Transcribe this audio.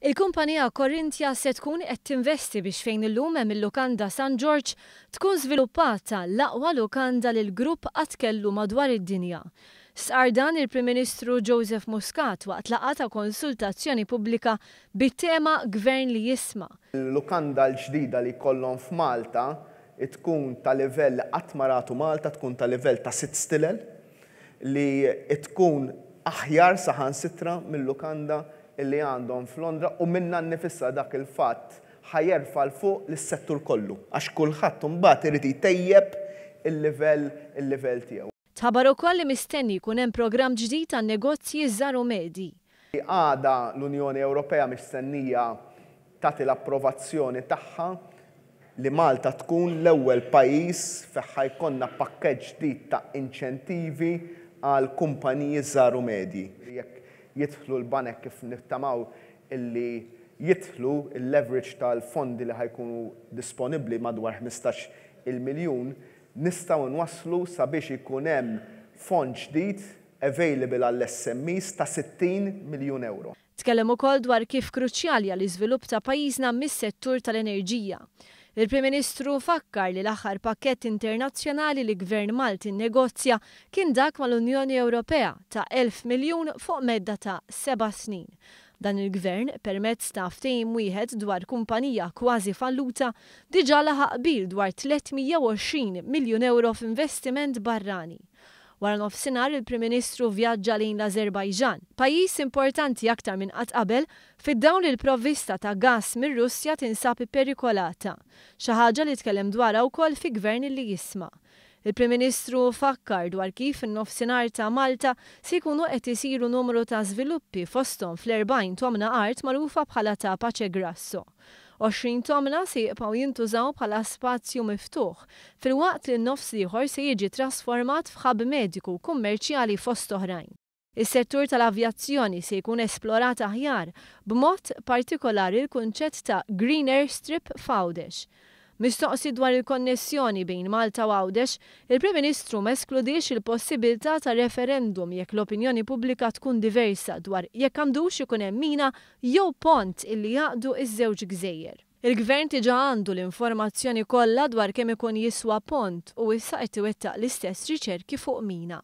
Il-kumpanija Korintja se tkun qed tinvesti biex fejn illum hemm il-Lukanda San George tkun żviluppata l-aqwa lukanda lil grupp qatt kellu madwar id-dinja. Sar dan il-Prim Ministru Joseph Muscat waqt ta' konsultazzjoni pubblika bit-tema Gvern li jisma. il Lukanda l-ġdida li kollhom f'Malta tkun ta' livell qatt Malta tkun ta' livell ta' sitt stilel li tkun aħjar saħansitra mill-Lukanda illi għandhom f'Londra u minna nifissa dak il-fatt ħajerfa l-fuq l-settur kollu. Għax kullħat mbagħad irid jtejjeb il-livell il-livell tiegħu. Tabar ukoll li mistenni jkun hemm programm ġdid għan negozji żgħar Medi. Għada l-Unjoni Ewropea mistennija tagħti l-approvazzjoni tagħha li Malta tkun l-ewwel pajjiż fejn jkollna pakkeġġ ġdid ta' inċentivi għal kumpaniji żgħar u medji. Jekk jitħlu l-banek kif nittamaw illi jitħlu il-leverage tal-fondi li ħajkunu disponibli madwar 15 il-miljun, nistaw nwaslu sabiex ikun hemm fond ġdid available għall-SMEs ta' 60 miljun euro. Tkellem ukoll dwar kif kruċjali għall-iżvilupp ta' pajjiżna mis-settur tal-enerġija. Il-Prim Ministru fakkar li l-aħħar pakket internazzjonali li Gvern Malti negozja kien dak mal-Unjoni Ewropea ta' 1000 miljun fuq medda ta' seba' snin. Dan il-gvern permezz ta' ftehim wieħed dwar kumpanija kważi falluta diġà laħaq bil dwar 320 miljun euro f'investiment barrani. Wara nofsinhar il-Prim Ministru vjaġġa lejn l-Azerbajġan, pajjiż importanti aktar minn qatt qabel fid-dawn il-provvista ta' gas mir-Russja tinsab perikolata, xi ħaġa li tkellem dwarha wkoll fi gvern li jisma'. Il-Prim Ministru fakkar dwar kif in-nofsinhar ta' Malta se jkunu qed isiru numru ta' żviluppi fosthom fl erbajn tomna art magħrufa bħala ta' Paċe Grasso. 20 tomna jibqaw jintużaw bħala spazju miftuħ, fil-waqt li n-nofs liħor se jiġi trasformat f'ħab mediku kummerċjali fost oħrajn. Is-settur tal-avjazzjoni se jkun esplorat aħjar b'mod partikolari l-kunċett ta' Green Airstrip Fawdex. Mistoqsi dwar il-konnessjoni bejn Malta u Għawdex, il-Prim Ministru ma eskludix il-possibilità ta' referendum jekk l-opinjoni pubblika tkun diversa dwar jekk għandux ikun hemm mina jew pont illi jaqdu iż-żewġ gżejjer. Il-gvern tiġa għandu l-informazzjoni kollha dwar kemm ikun jiswa pont u issa qed l-istess riċerki fuq mina.